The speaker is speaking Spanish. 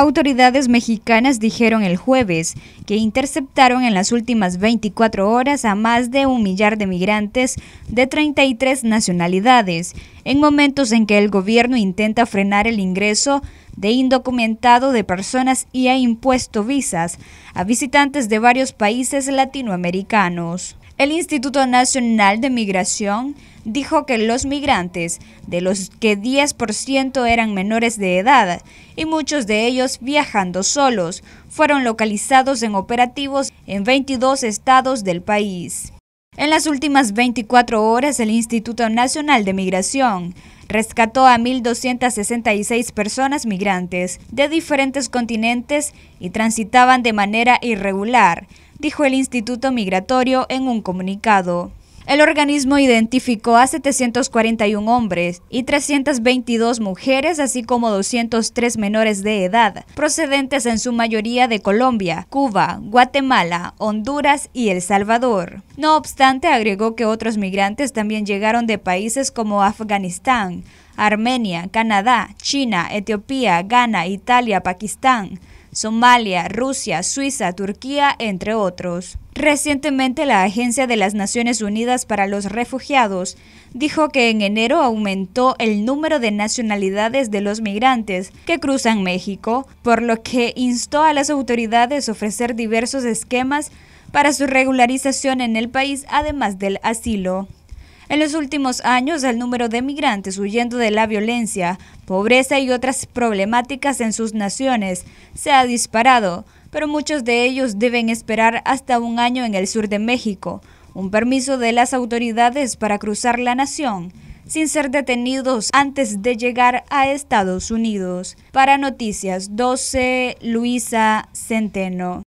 Autoridades mexicanas dijeron el jueves que interceptaron en las últimas 24 horas a más de un millar de migrantes de 33 nacionalidades, en momentos en que el gobierno intenta frenar el ingreso de indocumentado de personas y ha impuesto visas a visitantes de varios países latinoamericanos. El Instituto Nacional de Migración dijo que los migrantes, de los que 10% eran menores de edad y muchos de ellos viajando solos, fueron localizados en operativos en 22 estados del país. En las últimas 24 horas, el Instituto Nacional de Migración rescató a 1.266 personas migrantes de diferentes continentes y transitaban de manera irregular, dijo el Instituto Migratorio en un comunicado. El organismo identificó a 741 hombres y 322 mujeres, así como 203 menores de edad, procedentes en su mayoría de Colombia, Cuba, Guatemala, Honduras y El Salvador. No obstante, agregó que otros migrantes también llegaron de países como Afganistán, Armenia, Canadá, China, Etiopía, Ghana, Italia, Pakistán, Somalia, Rusia, Suiza, Turquía, entre otros. Recientemente la Agencia de las Naciones Unidas para los Refugiados dijo que en enero aumentó el número de nacionalidades de los migrantes que cruzan México, por lo que instó a las autoridades a ofrecer diversos esquemas para su regularización en el país, además del asilo. En los últimos años, el número de migrantes huyendo de la violencia, pobreza y otras problemáticas en sus naciones se ha disparado, pero muchos de ellos deben esperar hasta un año en el sur de México, un permiso de las autoridades para cruzar la nación sin ser detenidos antes de llegar a Estados Unidos. Para Noticias 12, Luisa Centeno.